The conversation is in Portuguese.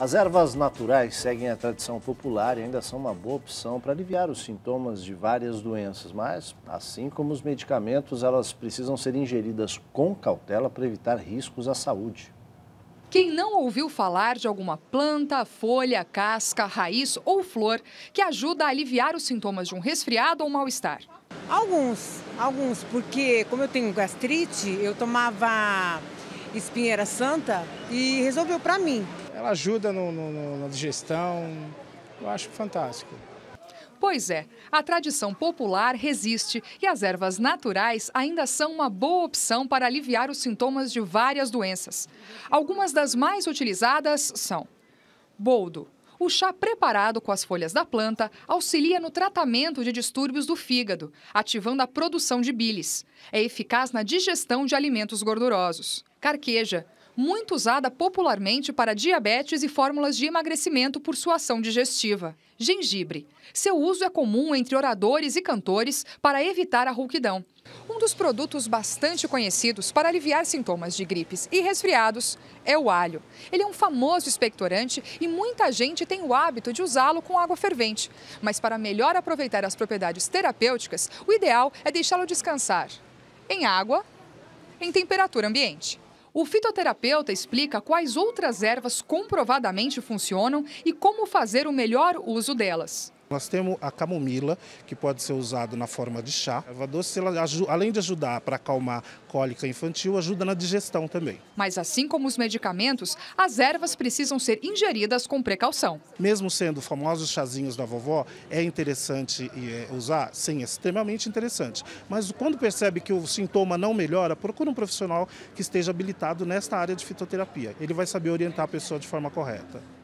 As ervas naturais seguem a tradição popular e ainda são uma boa opção para aliviar os sintomas de várias doenças, mas, assim como os medicamentos, elas precisam ser ingeridas com cautela para evitar riscos à saúde. Quem não ouviu falar de alguma planta, folha, casca, raiz ou flor que ajuda a aliviar os sintomas de um resfriado ou mal-estar? Alguns, alguns, porque como eu tenho gastrite, eu tomava espinheira santa e resolveu para mim. Ela ajuda no, no, na digestão, eu acho fantástico. Pois é, a tradição popular resiste e as ervas naturais ainda são uma boa opção para aliviar os sintomas de várias doenças. Algumas das mais utilizadas são boldo. O chá preparado com as folhas da planta auxilia no tratamento de distúrbios do fígado, ativando a produção de bilis. É eficaz na digestão de alimentos gordurosos. Carqueja muito usada popularmente para diabetes e fórmulas de emagrecimento por sua ação digestiva. Gengibre. Seu uso é comum entre oradores e cantores para evitar a rouquidão. Um dos produtos bastante conhecidos para aliviar sintomas de gripes e resfriados é o alho. Ele é um famoso expectorante e muita gente tem o hábito de usá-lo com água fervente. Mas para melhor aproveitar as propriedades terapêuticas, o ideal é deixá-lo descansar em água, em temperatura ambiente. O fitoterapeuta explica quais outras ervas comprovadamente funcionam e como fazer o melhor uso delas. Nós temos a camomila, que pode ser usada na forma de chá. A erva doce, ela, além de ajudar para acalmar cólica infantil, ajuda na digestão também. Mas assim como os medicamentos, as ervas precisam ser ingeridas com precaução. Mesmo sendo famosos chazinhos da vovó, é interessante é, usar? Sim, é extremamente interessante. Mas quando percebe que o sintoma não melhora, procura um profissional que esteja habilitado nesta área de fitoterapia. Ele vai saber orientar a pessoa de forma correta.